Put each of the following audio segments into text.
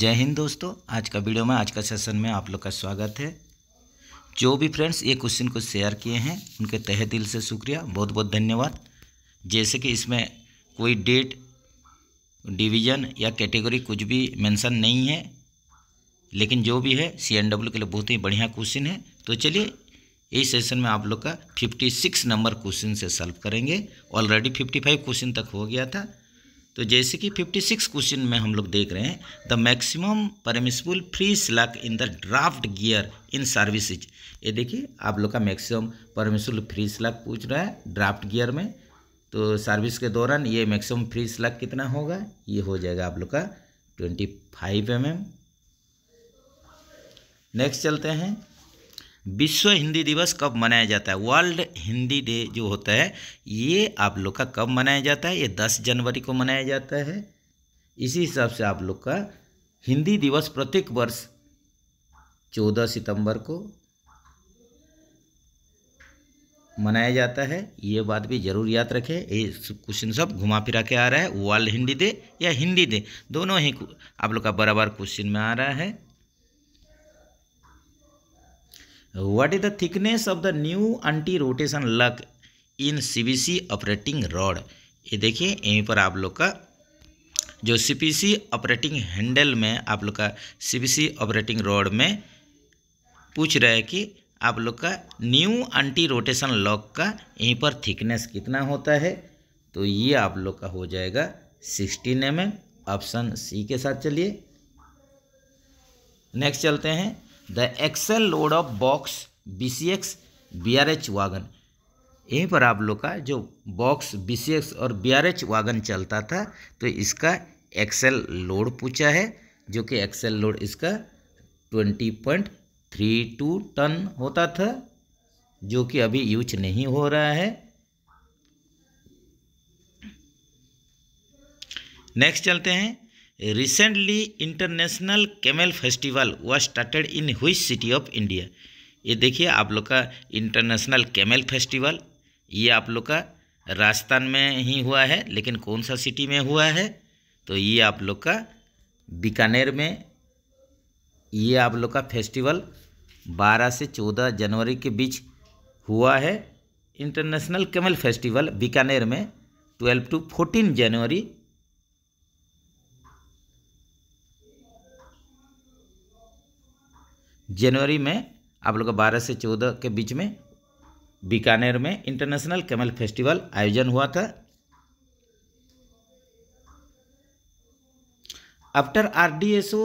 जय हिंद दोस्तों आज का वीडियो में आज का सेशन में आप लोग का स्वागत है जो भी फ्रेंड्स ये क्वेश्चन को शेयर किए हैं उनके तहे दिल से शुक्रिया बहुत बहुत धन्यवाद जैसे कि इसमें कोई डेट डिवीजन या कैटेगरी कुछ भी मेंशन नहीं है लेकिन जो भी है सी के लिए बहुत ही बढ़िया क्वेश्चन है तो चलिए इस सेशन में आप लोग का सिक्स नंबर क्वेश्चन से सॉल्व करेंगे ऑलरेडी फाइव क्वेश्चन तक हो गया था तो जैसे कि 56 क्वेश्चन में हम लोग देख रहे हैं the maximum permissible free slack in the draft gear in services ये देखिए आप लोग का मैक्सिमम परमिसिबल फ्री स्लक पूछ रहा है ड्राफ्ट गियर में तो सर्विस के दौरान ये मैक्सिमम फ्री स्लक कितना होगा ये हो जाएगा आप लोग का ट्वेंटी फाइव एम नेक्स्ट चलते हैं विश्व हिंदी दिवस कब मनाया जाता है वर्ल्ड हिंदी डे जो होता है ये आप लोग का कब मनाया जाता है ये दस जनवरी को मनाया जाता है इसी हिसाब से आप लोग का हिंदी दिवस प्रत्येक वर्ष चौदह सितंबर को मनाया जाता है ये बात भी जरूर याद रखें ये क्वेश्चन सब घुमा फिरा के आ रहा है वर्ल्ड हिंदी डे या हिंदी डे दोनों ही आप लोग का बराबर क्वेश्चन में आ रहा है what is the thickness of the new anti rotation lock in C operating rod ये देखिए यहीं पर आप लोग का जो सी ऑपरेटिंग हैंडल में आप लोग का सी ऑपरेटिंग रॉड में पूछ रहा है कि आप लोग का न्यू एंटी रोटेशन लॉक का यहीं पर थिकनेस कितना होता है तो ये आप लोग का हो जाएगा सिक्सटीन एम ऑप्शन सी के साथ चलिए नेक्स्ट चलते हैं the axle load of box B C X B R H wagon यहीं पर आप लोग का जो बॉक्स बी सी एक्स और बी आर एच वागन चलता था तो इसका एक्सेल लोड पूछा है जो कि एक्सेल लोड इसका twenty point three two tonne होता था जो कि अभी यूज नहीं हो रहा है नेक्स्ट चलते हैं recently international camel festival was started in which city of India ये देखिए आप लोग का इंटरनेशनल कैमल फेस्टिवल ये आप लोग का राजस्थान में ही हुआ है लेकिन कौन सा सिटी में हुआ है तो ये आप लोग का बीकानेर में ये आप लोग का फेस्टिवल 12 से 14 जनवरी के बीच हुआ है इंटरनेशनल कैमल फेस्टिवल बीकानेर में 12 टू 14 जनवरी जनवरी में आप लोग बारह से चौदह के बीच में बीकानेर में इंटरनेशनल कैमल फेस्टिवल आयोजन हुआ था after R D S O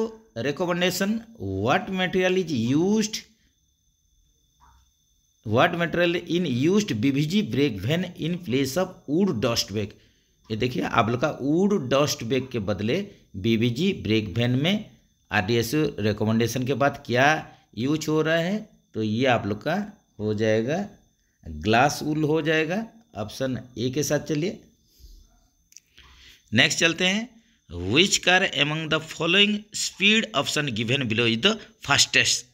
recommendation what material is used what material in used BBG brake van in place of wood dust bag ये देखिए आप लोग का वुड डस्ट बैग के बदले बीबीजी ब्रेक वैन में आर डी एस रिकमेंडेशन के बाद क्या यूज हो रहा है तो ये आप लोग का हो जाएगा ग्लास उल हो जाएगा ऑप्शन ए के साथ चलिए नेक्स्ट चलते हैं which car among the following speed option given below is the fastest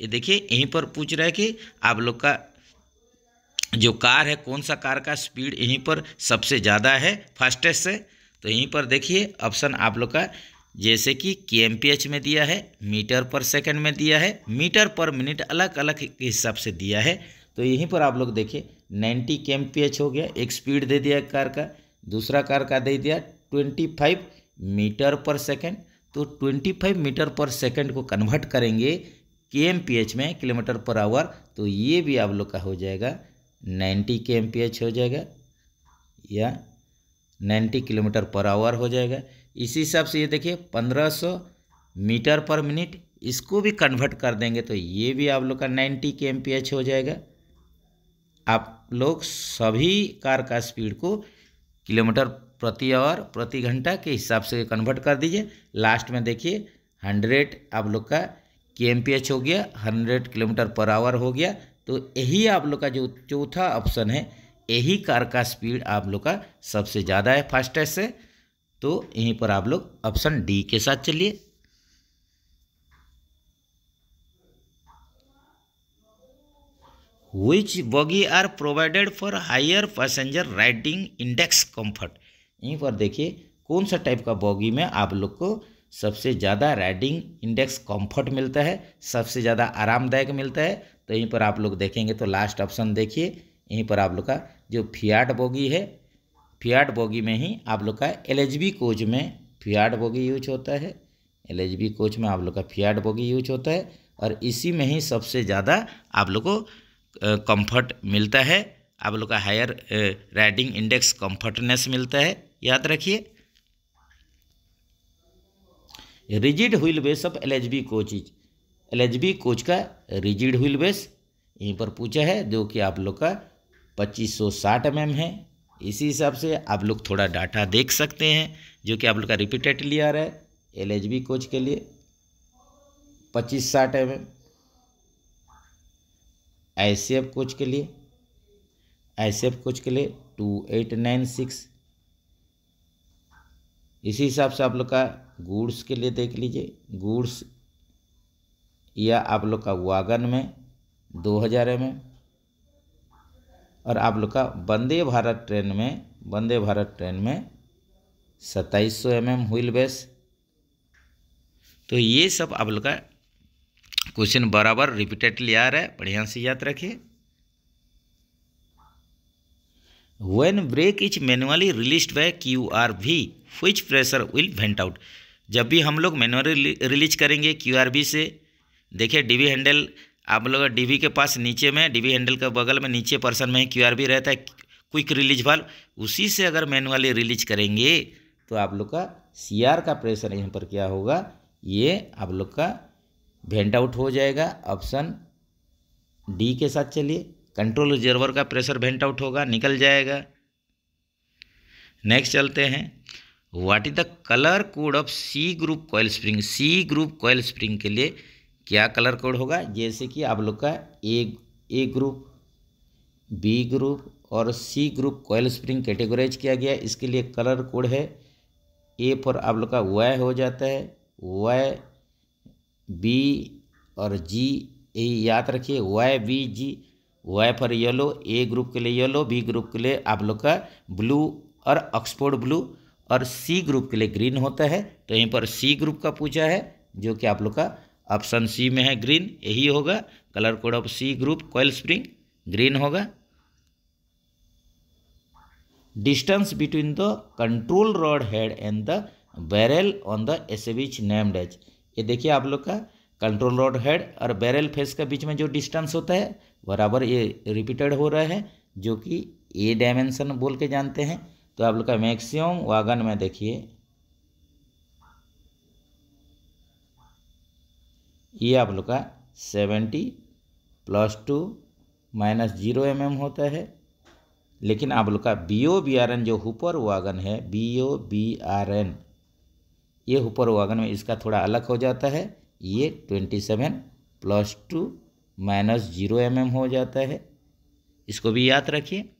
ये देखिए यहीं पर पूछ रहा है कि आप लोग का जो कार है कौन सा कार का स्पीड यहीं पर सबसे ज़्यादा है फास्टेस्ट से तो यहीं पर देखिए ऑप्शन आप लोग का जैसे कि के में दिया है मीटर पर सेकंड में दिया है मीटर पर मिनट अलग अलग के हिसाब से दिया है तो यहीं पर आप लोग देखिए 90 के हो गया एक स्पीड दे दिया कार का दूसरा कार का दे दिया 25 मीटर पर सेकंड तो 25 मीटर पर सेकंड को कन्वर्ट करेंगे के में किलोमीटर पर आवर तो ये भी आप लोग का हो जाएगा नाइन्टी के हो जाएगा या नाइन्टी किलोमीटर पर आवर हो जाएगा इसी हिसाब से ये देखिए 1500 मीटर पर मिनट इसको भी कन्वर्ट कर देंगे तो ये भी आप लोग का 90 के एम हो जाएगा आप लोग सभी कार का स्पीड को किलोमीटर प्रति आवर प्रति घंटा के हिसाब से कन्वर्ट कर दीजिए लास्ट में देखिए हंड्रेड आप लोग का के एम हो गया हंड्रेड किलोमीटर पर आवर हो गया तो यही आप लोग का जो चौथा ऑप्शन है यही कार का स्पीड आप लोग का सबसे ज़्यादा है फास्टेस्ट से तो यहीं पर आप लोग ऑप्शन डी के साथ चलिए which bogie are provided for higher passenger riding index comfort यहीं पर देखिए कौन सा टाइप का बॉगी में आप लोग को सबसे ज़्यादा राइडिंग इंडेक्स कंफर्ट मिलता है सबसे ज़्यादा आरामदायक मिलता है तो यहीं पर आप लोग देखेंगे तो लास्ट ऑप्शन देखिए यहीं पर आप लोग का जो फियाट बॉगी है फियाड बोगी में ही आप लोग का एल कोच में फियाड बोगी यूज होता है एल कोच में आप लोग का फियाड बोगी यूज होता है और इसी में ही सबसे ज़्यादा आप लोग को कम्फर्ट मिलता है आप लोग का हायर राइडिंग इंडेक्स कम्फर्टनेस मिलता है याद रखिए rigid wheel base of L H B coaches L H B coach का रिजिड व्हील बेस यहीं पर पूछा है जो कि आप लोग का 2560 सौ mm है इसी हिसाब से आप लोग थोड़ा डाटा देख सकते हैं जो कि आप लोग का रिपीटेडली आ रहा है एल कोच के लिए पच्चीस साठ M M I C F coach के लिए आई सी एफ कोच के लिए टू एट नाइन सिक्स इसी हिसाब से आप लोग का गुड्स के लिए देख लीजिए गुड्स या आप लोग का वागन में दो हज़ार एम एम और आप लोग का वंदे भारत ट्रेन में वंदे भारत ट्रेन में सत्ताईस सौ एम एम व्हील बेस तो ये सब आप लोग का क्वेश्चन बराबर रिपीटेडली आ रहा है बढ़िया से याद रखिए when brake is manually release by Q R V which pressure will vent out जब भी हम लोग मैनुअली रिलीज करेंगे क्यू आर वी से देखिए डी वी हैंडल आप लोग डीवी के पास नीचे में डीवी हैंडल के बगल में नीचे पर्सन में क्यू भी रहता है क्विक रिलीज वाल उसी से अगर मैनुअली रिलीज करेंगे तो आप लोग का सी का प्रेशर यहाँ पर क्या होगा ये आप लोग का वेंट आउट हो जाएगा ऑप्शन डी के साथ चलिए कंट्रोल रिजर्वर का प्रेशर वेंट आउट होगा निकल जाएगा नेक्स्ट चलते हैं what is the colour code of C group coil spring C group coil spring के लिए क्या कलर कोड होगा जैसे कि आप लोग का A A group B group और C group coil spring categorise किया गया इसके लिए कलर कोड है ए फॉर आप लोग का वाई हो जाता है वाई बी और जी ए याद रखिए Y B G Y for yellow A group के लिए येलो बी ग्रुप के लिए आप लोग का ब्लू और ऑक्सफोर्ड ब्लू और सी ग्रुप के लिए ग्रीन होता है तो यहीं पर सी ग्रुप का पूछा है जो कि आप लोग का ऑप्शन सी में है ग्रीन यही होगा colour code of C group coil spring green होगा distance between the control rod head and the barrel on the एसेविच नेम्ड एच ये देखिए आप लोग का कंट्रोल रॉड हेड और बैरल फेस के बीच में जो डिस्टेंस होता है बराबर ये रिपीटेड हो रहा है जो कि ए डायमेंशन बोल के जानते हैं तो आप लोग का मैक्सिमम वागन में देखिए ये आप लोग का seventy plus two minus zero M M होता है लेकिन आप लोग का B O B R N जो हुपर वागन है B O B R N ये हुपर वागन में इसका थोड़ा अलग हो जाता है ये twenty seven plus two minus zero M M हो जाता है इसको भी याद रखिए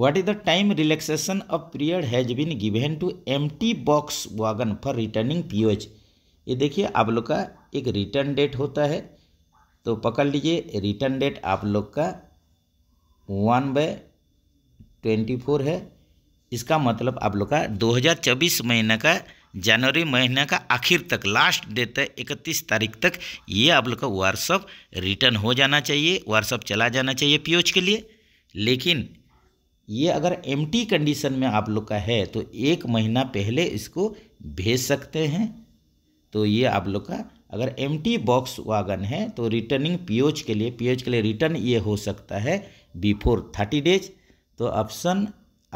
what is the time relaxation of period has been given to empty box wagon for returning POH ये देखिए आप लोग का एक रिटर्न डेट होता है तो पकड़ लीजिए रिटर्न डेट आप लोग का वन बाय ट्वेंटी फोर है इसका मतलब आप लोग का दो हजार चौबीस महीने का जनवरी महीने का आखिर तक लास्ट डेट है इकतीस तारीख तक ये आप लोग का व्हाट्सअप रिटर्न हो जाना चाहिए व्हाट्सअप चला जाना चाहिए पीओच के लिए लेकिन ये अगर एम कंडीशन में आप लोग का है तो एक महीना पहले इसको भेज सकते हैं तो ये आप लोग का अगर एम बॉक्स वागन है तो रिटर्निंग पीओच के लिए पीओच के लिए रिटर्न ये हो सकता है बिफोर थर्टी डेज तो ऑप्शन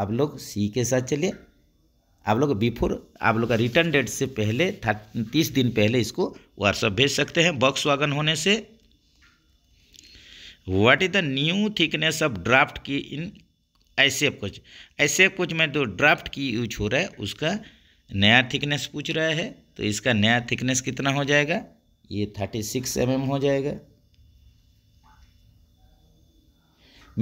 आप लोग सी के साथ चलिए आप लोग बिफोर आप लोग का रिटर्न डेट से पहले तीस दिन पहले इसको व्हाट्सअप भेज सकते हैं बॉक्स वागन होने से what is the new thickness of draft key in ऐसे कुछ ऐसे कुछ में जो तो ड्राफ्ट की यूज हो रहा है उसका नया थिकनेस पूछ रहा है तो इसका नया थिकनेस कितना हो जाएगा ये थर्टी सिक्स एम एम हो जाएगा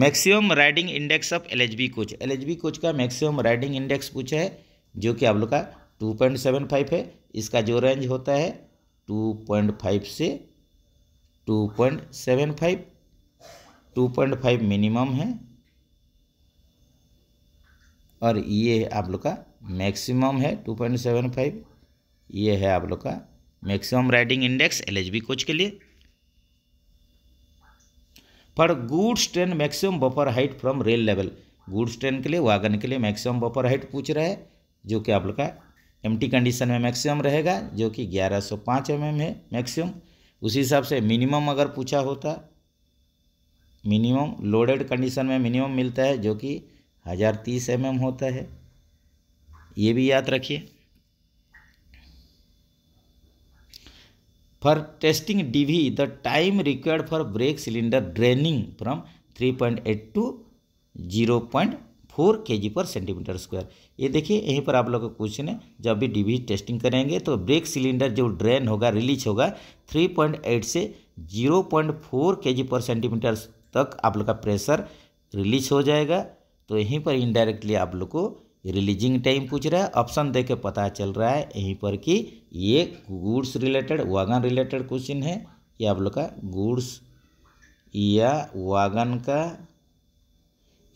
maximum riding index of L B coach B coach का मैक्सिमम राइडिंग इंडेक्स पूछा है जो कि आप लोग का टू पॉइंट सेवन फाइव है इसका जो रेंज होता है टू पॉइंट फाइव से two point seven five two point five minimum है और ये आप लोग का मैक्सिमम है टू पॉइंट सेवन फाइव ये है आप लोग का maximum riding index L H B coach के लिए for goods train maximum buffer height from rail level goods train के लिए वागन के लिए मैक्सिमम बफर हाइट पूछ रहा है जो कि आप लोग का एम कंडीशन में मैक्सिमम रहेगा जो कि 1105 सौ mm है मैक्सिमम उसी हिसाब से मिनिमम अगर पूछा होता मिनिमम लोडेड कंडीशन में मिनिमम मिलता है जो कि हजार तीस एम एम होता है ये भी याद रखिए for testing D V the time required for brake cylinder draining from three point eight to zero point four K G पर सेंटीमीटर स्क्वायर ये देखिए यहीं पर आप लोग का क्वेश्चन है जब भी डी टेस्टिंग करेंगे तो ब्रेक सिलेंडर जो ड्रेन होगा रिलीज होगा थ्री पॉइंट एट से zero point four K G पर सेंटीमीटर तक आप लोग का प्रेशर रिलीज हो जाएगा तो यहीं पर इनडायरेक्टली आप लोग को रिलीजिंग टाइम पूछ रहा है ऑप्शन दे के पता चल रहा है यहीं पर कि ये goods related wagon related question है ये आप लोग का गुड्स या वागन का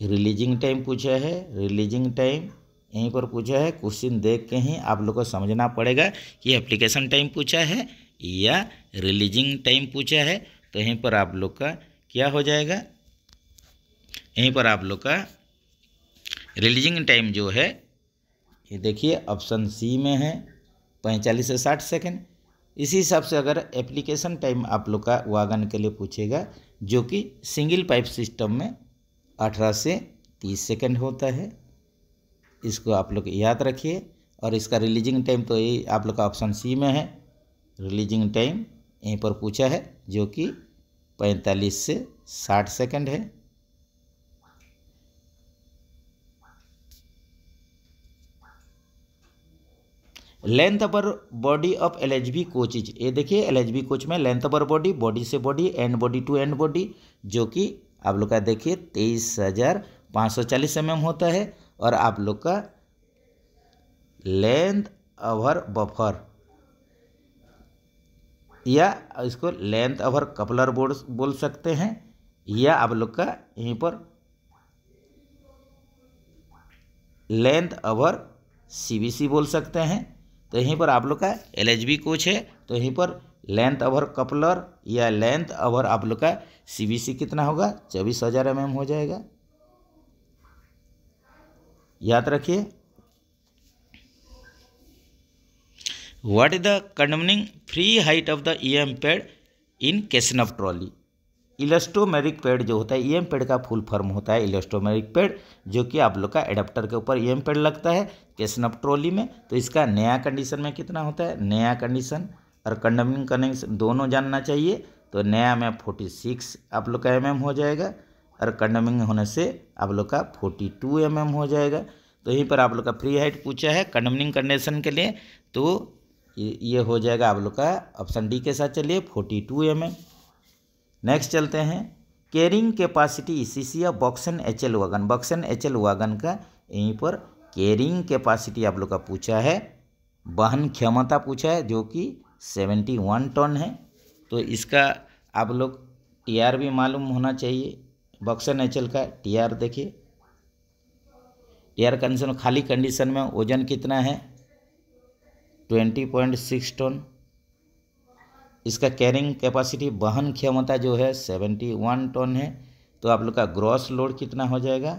रिलीजिंग टाइम पूछा है रिलीजिंग टाइम यहीं पर पूछा है क्वेश्चन देख के ही आप लोग को समझना पड़ेगा कि एप्लीकेशन टाइम पूछा है या रिलीजिंग टाइम पूछा है तो यहीं पर आप लोग का क्या हो जाएगा यहीं पर आप लोग का रिलीजिंग टाइम जो है ये देखिए ऑप्शन सी में है पैंतालीस से साठ सेकेंड इसी हिसाब से अगर एप्लीकेशन टाइम आप लोग का वागन के लिए पूछेगा जो कि सिंगल पाइप सिस्टम में अठारह से तीस सेकेंड होता है इसको आप लोग याद रखिए और इसका रिलीजिंग टाइम तो यही आप लोग का ऑप्शन सी में है रिलीजिंग टाइम यहीं पर पूछा है जो कि पैंतालीस से साठ सेकेंड है length upper body of L H B coaches ये देखिए एल एच बी कोच में लेंथ अपर बॉडी बॉडी से body end body to end body जो कि आप लोग का देखिए तेईस हज़ार पाँच सौ चालीस एम एम होता है और आप लोग का लेंथ अवर बफर या इसको लेंथ अवर कपलर बोर्ड बोल सकते हैं या आप लोग का यहीं पर लेंथ बी सीबीसी बोल सकते हैं तो यहीं पर आप लोग का एल एच बी कोच है तो यहीं पर लेंथ ओवर कपलर या लेंथ ओवर आप लोग का सी बी सी कितना होगा चौबीस हज़ार एम एम हो जाएगा याद रखिए is the condemning free height of the E M pad in casing of trolley elastomeric pad जो होता है ई पेड़ का फुल फॉर्म होता है इलेस्टोमेरिक पेड़ जो कि आप लोग का एडाप्टर के ऊपर ई पेड़ लगता है केसनप ट्रॉली में तो इसका नया कंडीशन में कितना होता है नया कंडीशन और कंडमिंग कनेक्शन दोनों जानना चाहिए तो नया में फोर्टी सिक्स आप लोग का एम mm हो जाएगा और कंडमिंग होने से आप लोग का फोर्टी टू एम एम हो जाएगा तो यहीं पर आप लोग का फ्री हाइट पूछा है कंडमिंग कंडीशन के लिए तो ये हो जाएगा आप लोग का ऑप्शन डी के साथ चलिए forty two M M next चलते हैं कैरिंग कैपेसिटी या BOXN H L wagon BOXN H L wagon का यहीं पर कैरिंग कैपेसिटी आप लोग का पूछा है वहन क्षमता पूछा है जो कि सेवेंटी वन टन है तो इसका आप लोग टी आर भी मालूम होना चाहिए बक्सन एच एल का टी आर देखिए टी आर कंडीशन खाली कंडीशन में वजन कितना है ट्वेंटी पॉइंट सिक्स टन इसका कैरिंग कैपेसिटी वहन क्षमता जो है सेवेंटी वन टन है तो आप लोग का ग्रॉस लोड कितना हो जाएगा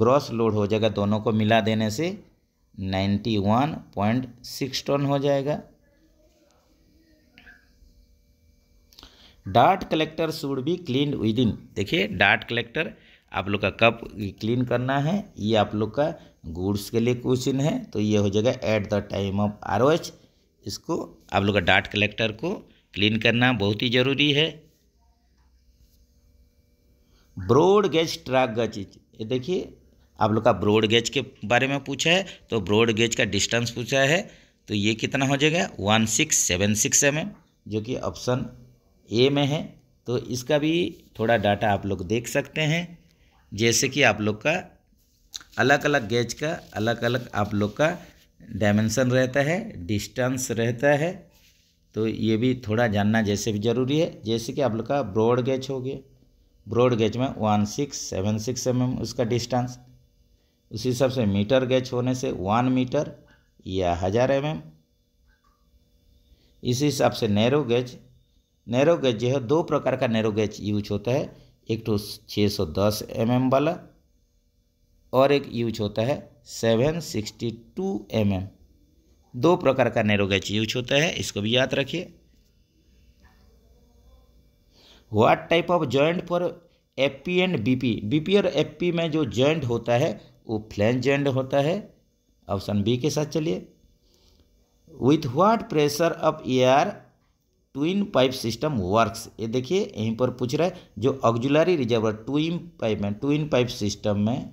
ग्रॉस लोड हो जाएगा दोनों को मिला देने से ninety one point six tonne हो जाएगा dirt collector should be clean within देखिए डार्ट कलेक्टर आप लोग का कप क्लीन करना है ये आप लोग का गुड्स के लिए क्वेश्चन है तो ये हो जाएगा at the time of R इसको आप लोग का डाट कलेक्टर को क्लीन करना बहुत ही ज़रूरी है ब्रोड गेज ट्रैक गज ये देखिए आप लोग का ब्रोड गेज के बारे में पूछा है तो ब्रोड गेज का डिस्टेंस पूछा है तो ये कितना हो जाएगा one six seven six M जो कि ऑप्शन ए में है तो इसका भी थोड़ा डाटा आप लोग देख सकते हैं जैसे कि आप लोग का अलग अलग गेज का अलग अलग आप लोग का डायमेंशन रहता है डिस्टेंस रहता है तो ये भी थोड़ा जानना जैसे भी ज़रूरी है जैसे कि आप लोग का ब्रॉड गेज हो गया ब्रॉड गेज में one six seven six M M उसका डिस्टेंस उसी हिसाब से मीटर गेज होने से वन मीटर या हज़ार एम एम इसी हिसाब से नैरो गेज नैरो गेज जो है दो प्रकार का नैरो गेज यूज होता है एक तो छः सौ दस एम एम वाला और एक यूज होता है seven sixty two M M दो प्रकार का नैरो यूज होता है इसको भी याद रखिए what type of joint for F P and BP BP और एफ पी में जो जॉइंट होता है वो फ्लैंज जॉइंट होता है ऑप्शन बी के साथ चलिए with what pressure of air twin pipe system works ये देखिए यहीं पर पूछ रहा है जो ऑक्जुलरी रिजर्वर ट्विन पाइप में ट्विन पाइप सिस्टम में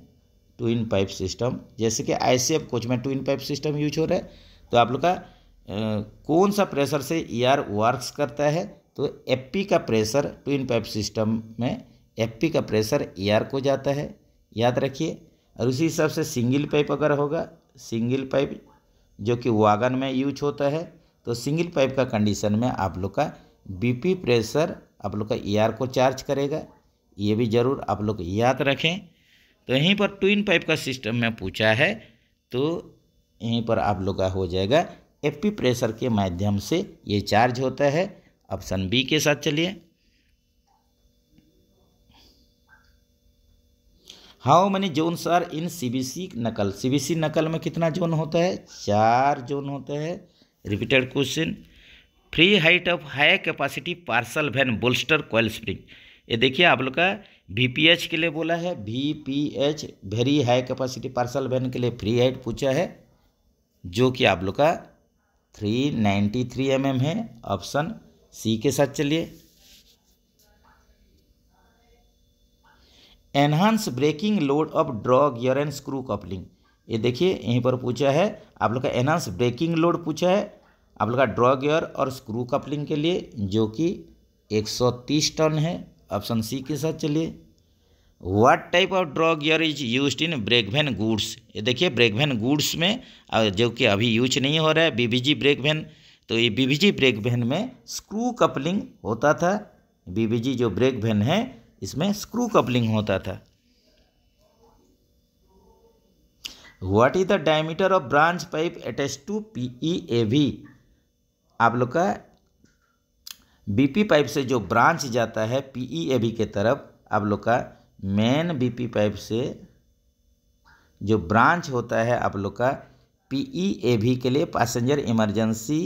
ट्विन पाइप सिस्टम जैसे कि आई सी एफ कोच में ट्विन पाइप सिस्टम यूज हो रहा है तो आप लोग का आ, कौन सा प्रेशर से आर वर्क्स करता है तो एफ पी का प्रेशर ट्विन पाइप सिस्टम में एफ पी का प्रेशर आर को जाता है याद रखिए और उसी हिसाब से सिंगल पाइप अगर होगा सिंगल पाइप जो कि वागन में यूज होता है तो सिंगल पाइप का कंडीशन में आप लोग का बीपी प्रेशर आप लोग का आर को चार्ज करेगा ये भी ज़रूर आप लोग याद रखें तो यहीं पर ट्विन पाइप का सिस्टम में पूछा है तो यहीं पर आप लोग का हो जाएगा एपी प्रेशर के माध्यम से ये चार्ज होता है ऑप्शन बी के साथ चलिए how many zone are in CBC knuckle CBC knuckle में कितना जोन होता है चार जोन होता है repeated question free height of high capacity parcel van bolster coil spring ये देखिए आप लोग का बी के लिए बोला है B P H very high capacity parcel van के लिए फ्री हाइट पूछा है जो कि आप लोग का three ninety three M M है ऑप्शन सी के साथ चलिए enhance braking load of draw gear and screw coupling ये देखिए यहीं पर पूछा है आप लोग का एनहांस ब्रेकिंग लोड पूछा है आप लोग का ड्रॉ गियर और स्क्रू कपलिंग के लिए जो कि 130 टन है ऑप्शन सी के साथ चलिए what type of draw gear is use in brake van goods ये देखिए ब्रेक वैन गुड्स में जो कि अभी यूज नहीं हो रहा है बीबीजी ब्रेक वैन तो ये बीबीजी ब्रेक वैन में स्क्रू कपलिंग होता था बीबीजी जो ब्रेक वैन है इसमें स्क्रू कपलिंग होता था what is the diameter of branch pipe attach to P E A V आप लोग का बीपी पाइप से जो ब्रांच जाता है पीईएबी e के तरफ आप लोग का मेन बीपी पाइप से जो ब्रांच होता है आप लोग का पीईएबी e के लिए पैसेंजर इमरजेंसी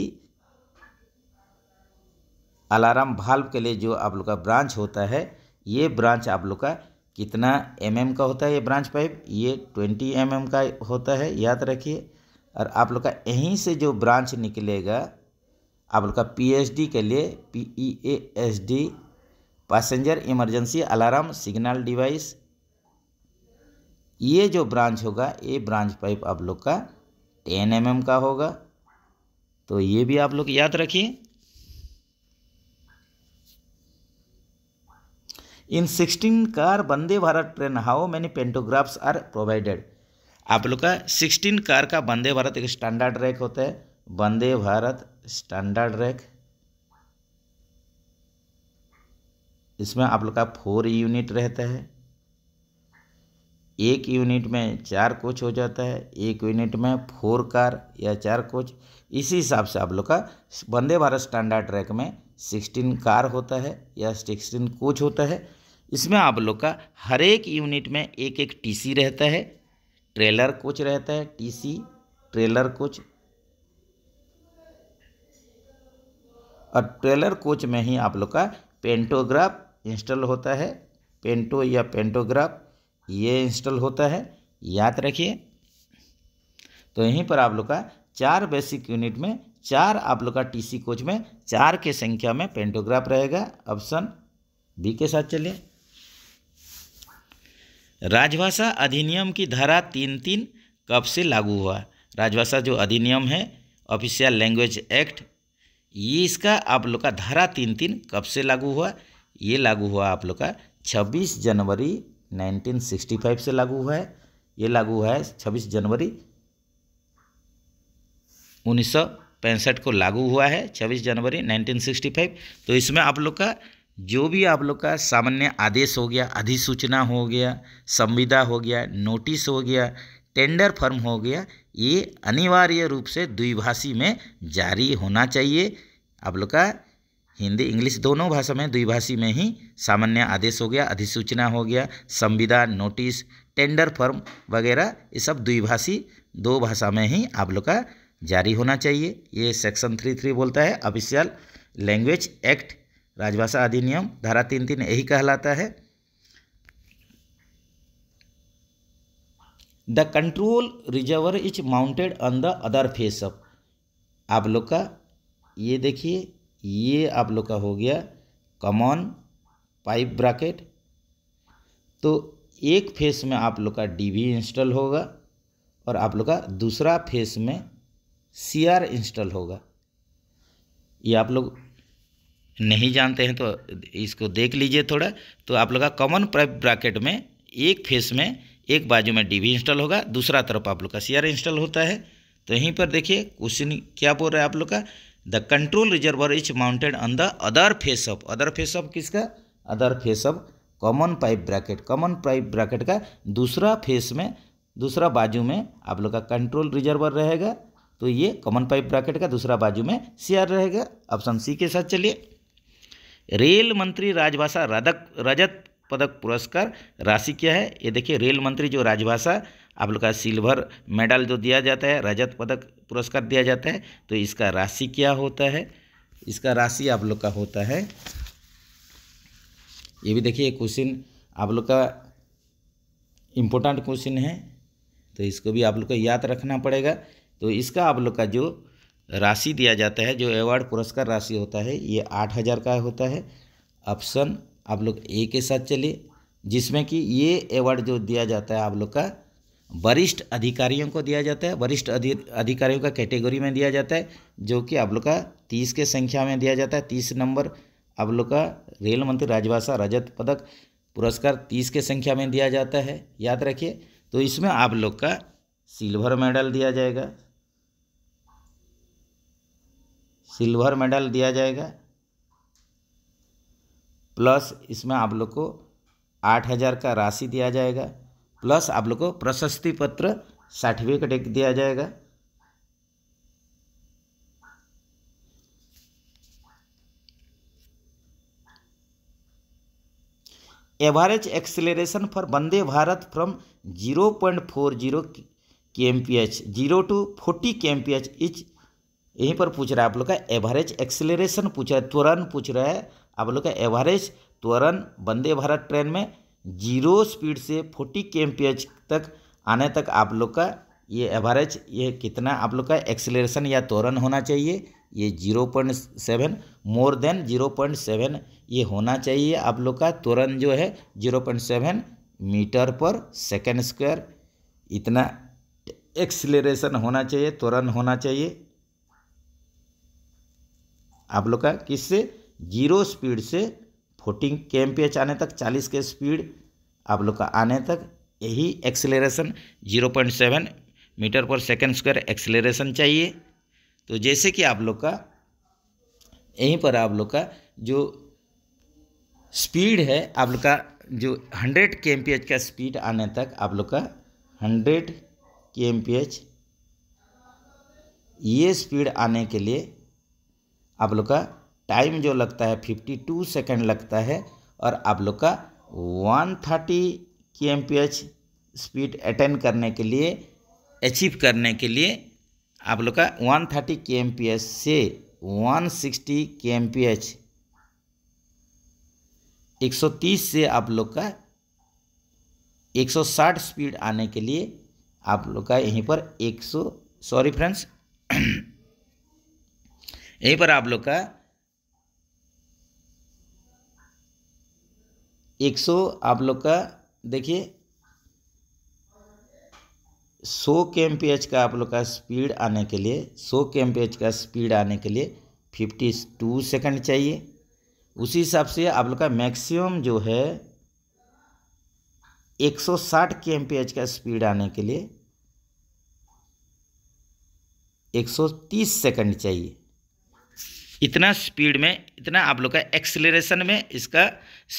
अलार्म भाल्व के लिए जो आप लोग का ब्रांच होता है ये ब्रांच आप लोग का कितना एम mm का होता है ये ब्रांच पाइप ये ट्वेंटी एम mm का होता है याद रखिए और आप लोग का यहीं से जो ब्रांच निकलेगा E आप लोग का पी के लिए P E S D passenger emergency alarm signal device ये जो ब्रांच होगा ये ब्रांच पाइप आप लोग का टेन एम mm का होगा तो ये भी आप लोग याद रखिए in sixteen car Vande Bharat train how many pantographs are provided आप लोग का सिक्सटीन कार का वंदे भारत एक स्टैंडर्ड रैक होता है वंदे भारत स्टैंडर्ड रैक इसमें आप लोग का फोर यूनिट रहता है एक यूनिट में चार कोच हो जाता है एक यूनिट में फोर कार या चार कोच इसी हिसाब से आप लोग का वंदे भारत स्टैंडर्ड रैक में सिक्सटीन कार होता है या सिक्सटीन कोच होता है इसमें आप लोग का हर एक यूनिट में एक एक टीसी रहता है ट्रेलर कोच रहता है टीसी ट्रेलर कोच और ट्रेलर कोच में ही आप लोग का पेंटोग्राफ इंस्टॉल होता है पेंटो या पेंटोग्राफ ये इंस्टॉल होता है याद रखिए तो यहीं पर आप लोग का चार बेसिक यूनिट में चार आप लोग का टीसी कोच में चार के संख्या में पेंटोग्राफ रहेगा ऑप्शन बी के साथ चलिए राजभाषा अधिनियम की धारा तीन तीन कब से लागू हुआ राजभाषा जो अधिनियम है ऑफिशियल लैंग्वेज एक्ट ये इसका आप लोग का धारा तीन तीन कब से लागू हुआ ये लागू हुआ आप लोग का छब्बीस जनवरी 1965 से लागू हुआ है ये लागू हुआ है छब्बीस जनवरी उन्नीस को लागू हुआ है 26 जनवरी 1965 तो इसमें आप लोग का जो भी आप लोग का सामान्य आदेश हो गया अधिसूचना हो गया संविदा हो गया नोटिस हो गया टेंडर फर्म हो गया ये अनिवार्य रूप से द्विभाषी में जारी होना चाहिए आप लोग का हिंदी इंग्लिश दोनों भाषा में द्विभाषी में ही सामान्य आदेश हो गया अधिसूचना हो गया संविधान नोटिस टेंडर फॉर्म वगैरह ये सब द्विभाषी दो भाषा में ही आप लोग का जारी होना चाहिए ये सेक्शन थ्री थ्री बोलता है ऑफिशियल लैंग्वेज एक्ट राजभाषा अधिनियम धारा तीन तीन यही कहलाता है the control reservoir is mounted on the other face of आप लोग का ये देखिए ये आप लोग का हो गया कमॉन पाइप ब्राकेट तो एक फेस में आप लोग का डी वी इंस्टॉल होगा और आप लोग का दूसरा फेस में सी आर इंस्टॉल होगा ये आप लोग नहीं जानते हैं तो इसको देख लीजिए थोड़ा तो आप लोग का कॉमन पाइप ब्राकेट में एक फेस में एक बाजू में डी इंस्टॉल होगा दूसरा तरफ आप लोग का सीआर इंस्टॉल होता है तो यहीं पर देखिए क्वेश्चन क्या बोल रहा है आप लोग का the control reservoir is mounted on the other face of other face of किसका other face of common pipe bracket common pipe bracket का दूसरा फेस में दूसरा बाजू में आप लोग का कंट्रोल रिजर्वर रहेगा तो ये कॉमन पाइप ब्रैकेट का दूसरा बाजू में सीआर रहेगा ऑप्शन सी के साथ चलिए रेल मंत्री राजभाषा रजत पदक पुरस्कार राशि क्या है ये देखिए रेल मंत्री जो राजभाषा आप लोग का सिल्वर मेडल जो दिया जाता है रजत पदक पुरस्कार दिया जाता है तो इसका राशि क्या होता है इसका राशि आप लोग का होता है ये भी देखिए क्वेश्चन आप लोग का इम्पोर्टेंट क्वेश्चन है तो इसको भी आप लोग को याद रखना पड़ेगा तो इसका आप लोग का जो राशि दिया जाता है जो अवार्ड पुरस्कार राशि होता है ये आठ हज़ार का होता है ऑप्शन आप लोग ए के साथ चलिए जिसमें कि ये अवार्ड जो दिया जाता है आप लोग का वरिष्ठ अधिकारियों को दिया जाता है वरिष्ठ अधिकारियों का कैटेगरी में दिया जाता है जो कि आप लोग का तीस के संख्या में दिया जाता है तीस नंबर आप लोग का रेल मंत्री राजभाषा रजत पदक पुरस्कार तीस के संख्या में दिया जाता है याद रखिए तो इसमें आप लोग का सिल्वर मेडल दिया जाएगा सिल्वर मेडल दिया जाएगा प्लस इसमें आप लोग को आठ हज़ार का राशि दिया जाएगा प्लस आप लोग को प्रशस्ति पत्र सर्टिफिकेट एक दिया जाएगा average acceleration for Vande Bharat from zero point four zero K M P H zero to forty K M P H each यहीं पर पूछ रहा है आप लोग का एवरेज एक्सेलरेशन पूछ रहा है त्वरण पूछ रहा है आप लोग का एवरेज त्वरण वंदे भारत ट्रेन में जीरो स्पीड से फोर्टी के तक आने तक आप लोग का ये एवरेज ये कितना आप लोग का एक्सेलरेशन या त्वरण होना चाहिए ये zero point seven more than zero point seven ये होना चाहिए आप लोग का त्वरण जो है जीरो पॉइंट सेवन मीटर पर सेकेंड स्क्वायर इतना एक्सेलरेशन होना चाहिए त्वरण होना चाहिए आप लोग का किससे जीरो स्पीड से फोर्टीन के एम आने तक चालीस के स्पीड आप लोग का आने तक यही acceleration zero point seven metre पर सेकेंड स्क्वायर एक्सेलरेशन चाहिए तो जैसे कि आप लोग का यहीं पर आप लोग का जो स्पीड है आप लोग का जो हंड्रेड के एम का स्पीड आने तक आप लोग का हंड्रेड के एम ये स्पीड आने के लिए आप लोग का टाइम जो लगता है फिफ्टी टू सेकेंड लगता है और आप लोग का one thirty K M P H speed attend करने के लिए अचीव करने के लिए आप लोग का one thirty K M P H से one sixty K M P H एक सौ तीस से आप लोग का एक सौ साठ स्पीड आने के लिए आप लोग का यहीं पर एक सौ सॉरी फ्रेंड्स यहीं पर आप लोग का एक सौ आप लोग का देखिए सौ के एम पी एच का आप लोग का स्पीड आने के लिए सौ के एम पी एच का स्पीड आने के लिए फिफ्टी टू सेकेंड चाहिए उसी हिसाब से आप लोग का मैक्सिमम जो है एक सौ साठ के एम पी एच का स्पीड आने के लिए एक सौ तीस सेकेंड चाहिए इतना स्पीड में इतना आप लोग का एक्सेलरेशन में इसका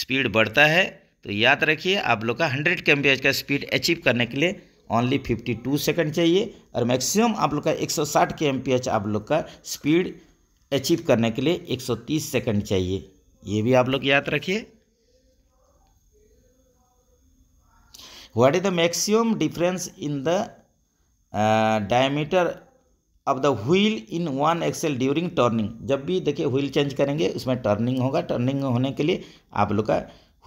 स्पीड बढ़ता है तो याद रखिए आप लोग का 100 के का स्पीड अचीव करने के लिए ओनली 52 सेकेंड चाहिए और मैक्सिमम आप लोग का 160 के आप लोग का स्पीड अचीव करने के लिए 130 सेकंड चाहिए ये भी आप लोग याद रखिए what is the maximum difference in the diameter of the wheel in one axle during turning जब भी देखिए व्हील चेंज करेंगे उसमें टर्निंग होगा टर्निंग होने के लिए आप लोग का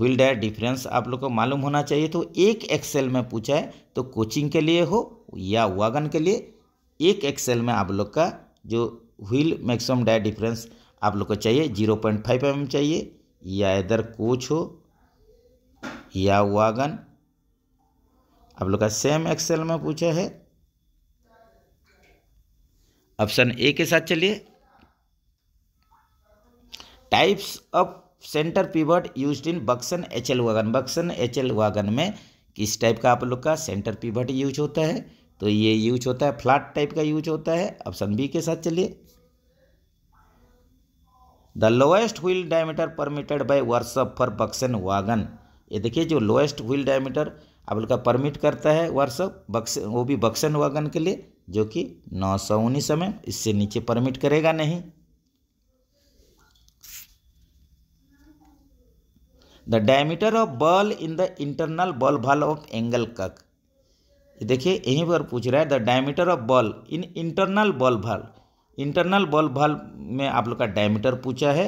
व्हील डायर डिफरेंस आप लोग को मालूम होना चाहिए तो एक एक्सेल में पूछा है तो कोचिंग के लिए हो या वागन के लिए एक एक्सेल में आप लोग का जो व्हील मैक्सिमम डायर डिफरेंस आप लोग को चाहिए जीरो पॉइंट फाइव एम चाहिए या इधर कोच हो या वागन आप लोग का सेम एक्सेल में पूछा है ऑप्शन ए के साथ चलिए types of centre pivot use in BOXN H L wagon BOXN H L wagon में किस टाइप का आप लोग का सेंटर पिवट यूज होता है तो ये यूज होता है फ्लैट टाइप का यूज होता है ऑप्शन बी के साथ चलिए the lowest wheel diameter permitted by वर्सअप फॉर बक्सन वागन ये देखिए जो लोएस्ट व्हील डायमीटर आप लोग का परमिट करता है वर्सअप बक्सन वो भी बक्सन वागन के लिए जो कि नौ सौ उन्नीस में इससे नीचे परमिट करेगा नहीं the diameter of ball in the internal ball valve of angle cock देखिए यहीं पर पूछ रहा है the diameter of ball in internal ball valve internal ball valve में आप लोग का डायमीटर पूछा है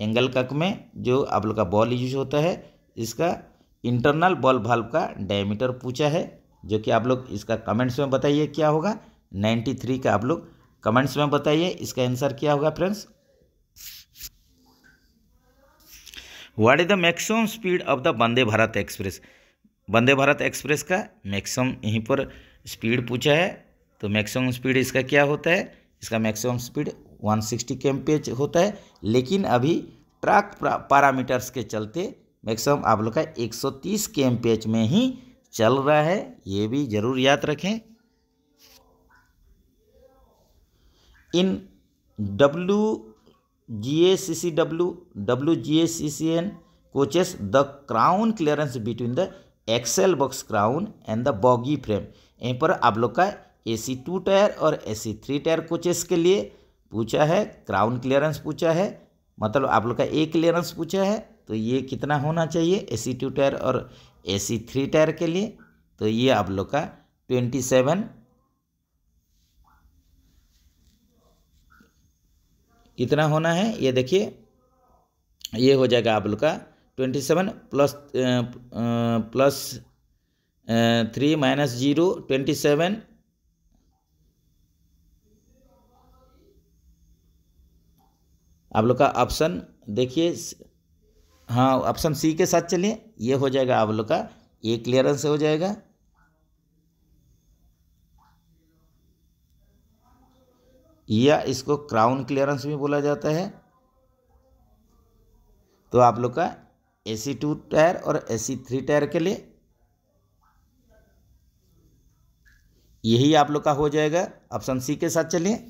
एंगल कक में जो आप लोग का बॉल यूज होता है इसका इंटरनल बॉल भाल्व का डायमीटर पूछा है जो कि आप लोग इसका कमेंट्स में बताइए क्या होगा नाइन्टी थ्री का आप लोग कमेंट्स में बताइए इसका आंसर क्या होगा friends what is the maximum speed of the Vande Bharat express Vande Bharat express का मैक्सिमम यहीं पर स्पीड पूछा है तो मैक्सिमम स्पीड इसका क्या होता है इसका मैक्सिमम स्पीड 160 सिक्सटी होता है लेकिन अभी ट्रैक पैरामीटर्स के चलते मैक्सिमम आप लोग का 130 सौ में ही चल रहा है ये भी ज़रूर याद रखें in W G A C C W W G A C C N coaches the crown clearance between the axle box crown and the bogie frame यहीं पर आप लोग का ए सी टू टायर और A C three tier coaches के लिए पूछा है क्राउन क्लियरेंस पूछा है मतलब आप लोग का ए क्लियरेंस पूछा है तो ये कितना होना चाहिए ए सी टू टायर और ए सी थ्री टायर के लिए तो ये आप लोग का ट्वेंटी सेवन कितना होना है ये देखिए ये हो जाएगा आप लोग का twenty seven plus plus three minus zero twenty seven आप लोग का ऑप्शन देखिए हाँ ऑप्शन सी के साथ चलिए ये हो जाएगा आप लोग का ये क्लियरेंस हो जाएगा या इसको क्राउन क्लियरेंस भी बोला जाता है तो आप लोग का ए सी टू टायर और ए सी थ्री टायर के लिए यही आप लोग का हो जाएगा ऑप्शन सी के साथ चलिए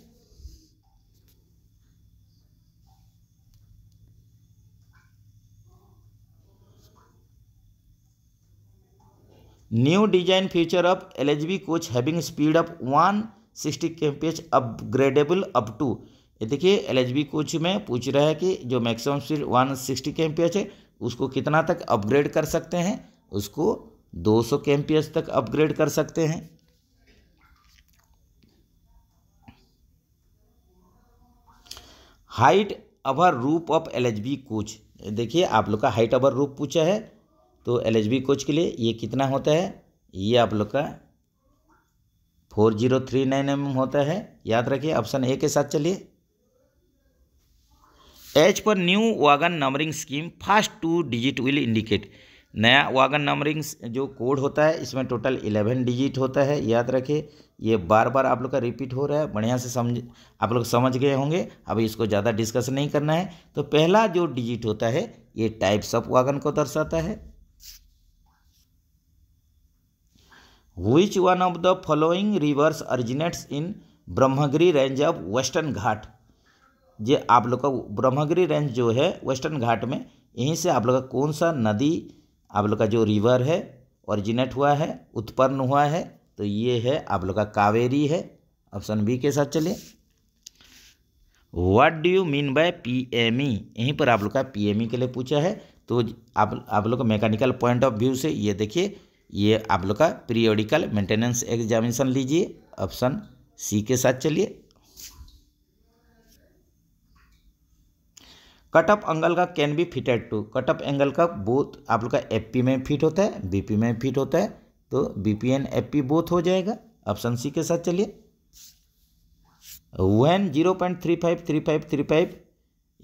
new design feature of L H B coach having speed of one sixty K M upgradable up to ये देखिए एल कोच में पूछ रहा है कि जो maximum speed one sixty K M है उसको कितना तक अपग्रेड कर सकते हैं उसको दो सौ के एम तक अपग्रेड कर सकते हैं हाइट अवर रूप ऑफ एल कोच देखिए आप लोग का हाइट अवर रूप पूछा है तो एल कोच के लिए ये कितना होता है ये आप लोग का four zero three nine M होता है याद रखिए ऑप्शन ए के साथ चलिए एच पर new wagon numbering scheme first two digit will indicate नया वागन नंबरिंग जो कोड होता है इसमें टोटल इलेवन डिजिट होता है याद रखिए ये बार बार आप लोग का रिपीट हो रहा है बढ़िया से समझ आप लोग समझ गए होंगे अभी इसको ज़्यादा डिस्कस नहीं करना है तो पहला जो डिजिट होता है ये टाइप्स ऑफ वागन को दर्शाता है which one of the following rivers originates in Brahmagiri range of western Ghat ये आप लोग का ब्रह्मगिरी रेंज जो है वेस्टर्न घाट में यहीं से आप लोग का कौन सा नदी आप लोग का जो रिवर है ओरिजिनेट हुआ है उत्पन्न हुआ है तो ये है आप लोग का कावेरी है ऑप्शन बी के साथ चलिए what do you mean by P M E यहीं पर आप लोग का पी एम ई के लिए पूछा है तो आप आप लोग का मैकेनिकल पॉइंट ऑफ व्यू से ये देखिए ये आप लोग का पीरियोडिकल मेंटेनेंस एग्जामिनेशन लीजिए ऑप्शन सी के साथ चलिए कट ऑफ एंगल का can be fitted to cut off angle का बोथ आप लोग का एफ में फिट होता है बीपी में फिट होता है तो BP and F P both हो जाएगा ऑप्शन सी के साथ चलिए when zero point three five three five three five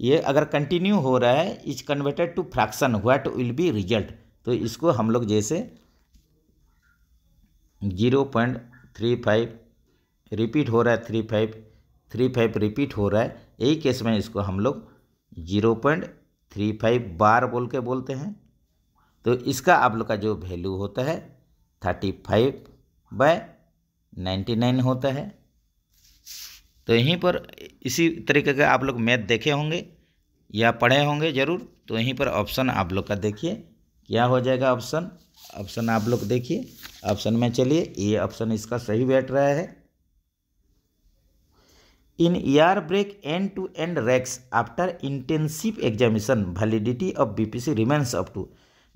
ये अगर कंटिन्यू हो रहा है is converted to fraction what will be result तो इसको हम लोग जैसे zero point three five repeat हो रहा है three five three five repeat हो रहा है यही केस में इसको हम लोग जीरो पॉइंट थ्री फाइव बार बोल के बोलते हैं तो इसका आप लोग का जो वैल्यू होता है thirty five by ninety nine होता है तो यहीं पर इसी तरीके का आप लोग मैथ देखे होंगे या पढ़े होंगे ज़रूर तो यहीं पर ऑप्शन आप लोग का देखिए क्या हो जाएगा ऑप्शन ऑप्शन आप लोग देखिए ऑप्शन में चलिए ये ऑप्शन इसका सही बैठ रहा है in year break end to end rakes after intensive examination validity of BPC remains up to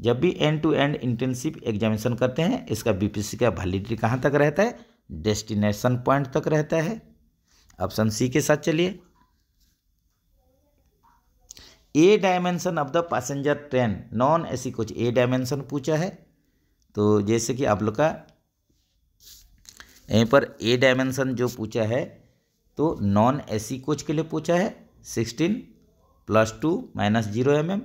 जब भी end to end intensive examination करते हैं इसका बीपीसी का वैलिडिटी कहाँ तक रहता है डेस्टिनेशन पॉइंट तक रहता है ऑप्शन सी के साथ चलिए A dimension of the passenger train non AC coach A dimension पूछा है तो जैसे कि आप लोग का यहीं पर ए डायमेंशन जो पूछा है तो नॉन एसी कोच के लिए पूछा है sixteen plus two minus zero M M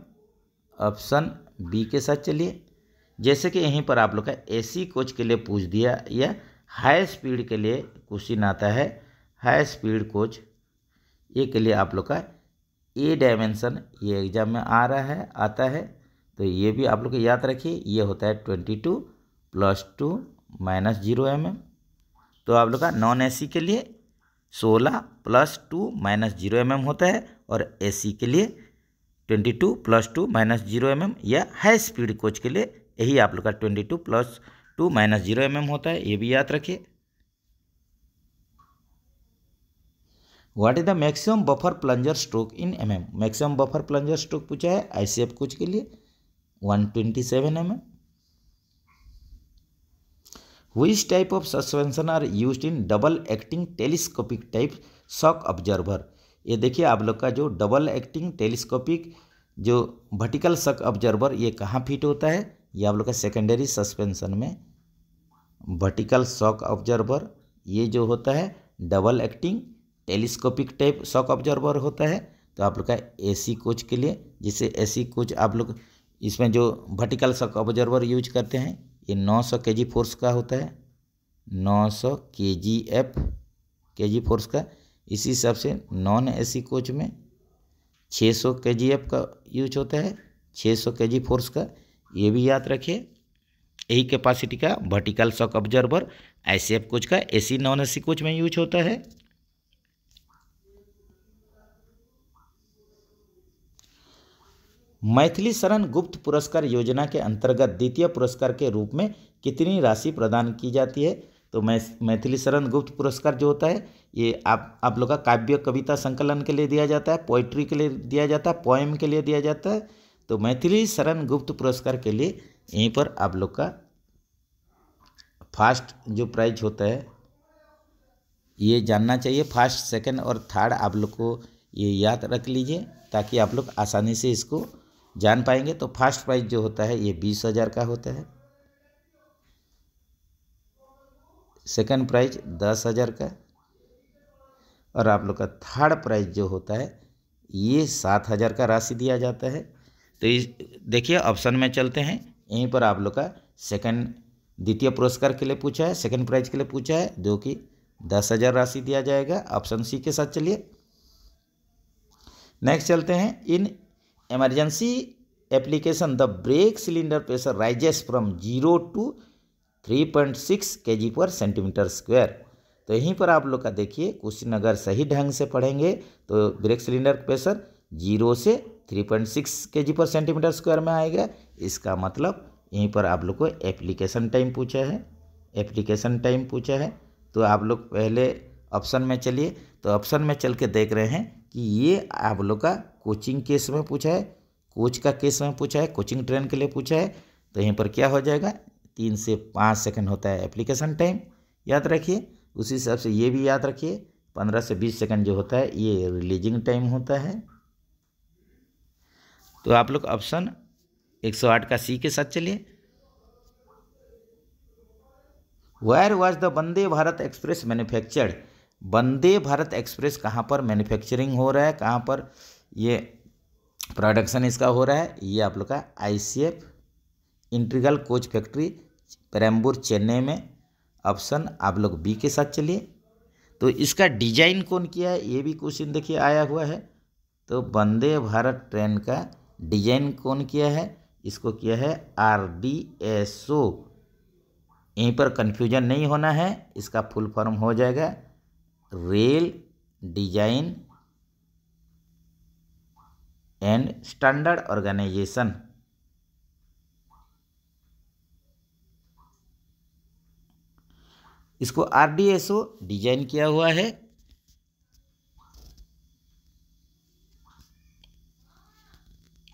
option B के साथ चलिए जैसे कि यहीं पर आप लोग का एसी कोच के लिए पूछ दिया या हाई स्पीड के लिए क्वेश्चन आता है हाई स्पीड कोच ये के लिए आप लोग का ए डायमेंशन ये एग्जाम में आ रहा है आता है तो ये भी आप लोग याद रखिए ये होता है twenty two plus two minus zero M M तो आप लोग का नॉन एसी के लिए सोलह plus two minus zero M M होता है और एसी के लिए twenty two plus two minus zero M M या हाई स्पीड कोच के लिए यही आप लोग का twenty two plus two minus zero M M होता है ये भी याद रखिए what is the maximum buffer plunger stroke in M M maximum buffer plunger stroke पूछा है आई सी एफ कोच के लिए one twenty seven M M which type of suspension are used in double acting telescopic type shock observer ये देखिए आप लोग का जो डबल एक्टिंग टेलीस्कोपिक जो वर्टिकल शक ऑब्जर्वर ये कहाँ फिट होता है ये आप लोग का सेकेंडरी सस्पेंशन में वर्टिकल शॉक ऑब्जर्वर ये जो होता है double acting telescopic type shock absorber होता है तो आप लोग का एसी कोच के लिए जिसे एसी कोच आप लोग इसमें जो वर्टिकल शक ऑब्जर्वर यूज करते हैं ये 900 के फोर्स का होता है 900 जी एफ के फोर्स का इसी हिसाब से नॉन एसी कोच में 600 केजी एफ का यूज होता है 600 के फोर्स का ये भी याद रखिए यही कैपेसिटी का वर्टिकल शॉक ऑब्जर्वर ऐसे एफ कोच का एसी नॉन एसी कोच में यूज होता है मैथिली शरण गुप्त पुरस्कार योजना के अंतर्गत द्वितीय पुरस्कार के रूप में कितनी राशि प्रदान की जाती है तो मै मैथिली शरण गुप्त पुरस्कार जो होता है ये आप आप लोग का काव्य कविता संकलन के लिए दिया जाता है पोइट्री के लिए दिया जाता है पोएम के लिए दिया जाता है तो मैथिली शरण गुप्त पुरस्कार के लिए यहीं पर आप लोग का फास्ट जो प्राइज होता है ये जानना चाहिए फास्ट सेकेंड और थर्ड आप लोग को ये याद रख लीजिए ताकि आप लोग आसानी से इसको जान पाएंगे तो फर्स्ट प्राइज जो होता है ये बीस हज़ार का होता है सेकंड प्राइज दस हज़ार का और आप लोग का थर्ड प्राइज जो होता है ये सात हज़ार का राशि दिया जाता है तो इस देखिए ऑप्शन में चलते हैं यहीं पर आप लोग का सेकंड द्वितीय पुरस्कार के लिए पूछा है सेकंड प्राइज के लिए पूछा है जो कि दस हज़ार राशि दिया जाएगा ऑप्शन सी के साथ चलिए नेक्स्ट चलते हैं in emergency application the brake cylinder pressure rises from zero to three point six K G पर सेंटीमीटर स्क्वायर तो यहीं पर आप लोग का देखिए क्वेश्चन अगर सही ढंग से पढ़ेंगे तो ब्रेक सिलेंडर प्रेशर जीरो से three point six K G पर सेंटीमीटर स्क्वायर में आएगा इसका मतलब यहीं पर आप लोग को एप्लीकेशन टाइम पूछा है एप्लीकेशन टाइम पूछा है तो आप लोग पहले ऑप्शन में चलिए तो ऑप्शन में चल के देख रहे हैं कि ये आप लोग का कोचिंग केस में पूछा है कोच का केस में पूछा है कोचिंग ट्रेन के लिए पूछा है तो यहीं पर क्या हो जाएगा तीन से पाँच सेकंड होता है एप्लीकेशन टाइम याद रखिए उसी हिसाब से ये भी याद रखिए पंद्रह से बीस सेकंड जो होता है ये रिलीजिंग टाइम होता है तो आप लोग ऑप्शन एक सौ आठ का सी के साथ चलिए where was the Vande Bharat express manufactured Vande Bharat express कहाँ पर मैन्युफैक्चरिंग हो रहा है कहाँ पर ये प्रोडक्शन इसका हो रहा है ये आप लोग का I C F integral coach factory Perambur Chennai में ऑप्शन आप लोग बी के साथ चलिए तो इसका डिजाइन कौन किया है ये भी क्वेश्चन देखिए आया हुआ है तो वंदे भारत ट्रेन का डिजाइन कौन किया है इसको किया है आर डी एस ओ यहीं पर कन्फ्यूजन नहीं होना है इसका फुल फॉर्म हो जाएगा rail design and standard organisation इसको आरडीएसओ डिजाइन किया हुआ है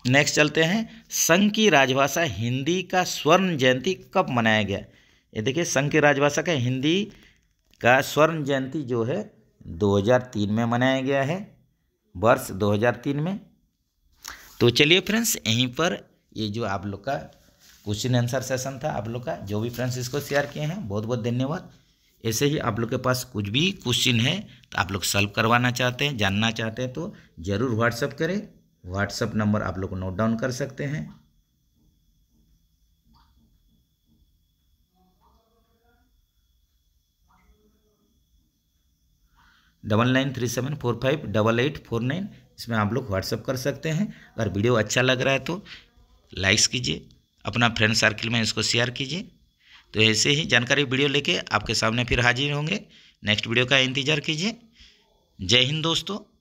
नेक्स्ट चलते हैं संघ की राजभाषा हिंदी का स्वर्ण जयंती कब मनाया गया ये देखिए संघ की राजभाषा का हिंदी का स्वर्ण जयंती जो है 2003 में मनाया गया है वर्ष 2003 में तो चलिए फ्रेंड्स यहीं पर ये जो आप लोग का क्वेश्चन आंसर सेशन था आप लोग का जो भी फ्रेंड्स इसको शेयर किए हैं बहुत बहुत धन्यवाद ऐसे ही आप लोग के पास कुछ भी क्वेश्चन है तो आप लोग सॉल्व करवाना चाहते हैं जानना चाहते हैं तो ज़रूर व्हाट्सअप करें व्हाट्सअप नंबर आप लोग नोट डाउन कर सकते हैं double nine three seven four five double eight four nine इसमें आप लोग व्हाट्सअप कर सकते हैं अगर वीडियो अच्छा लग रहा है तो लाइक्स कीजिए अपना फ्रेंड सर्किल में इसको शेयर कीजिए तो ऐसे ही जानकारी वीडियो लेके आपके सामने फिर हाजिर होंगे नेक्स्ट वीडियो का इंतज़ार कीजिए जय हिंद दोस्तों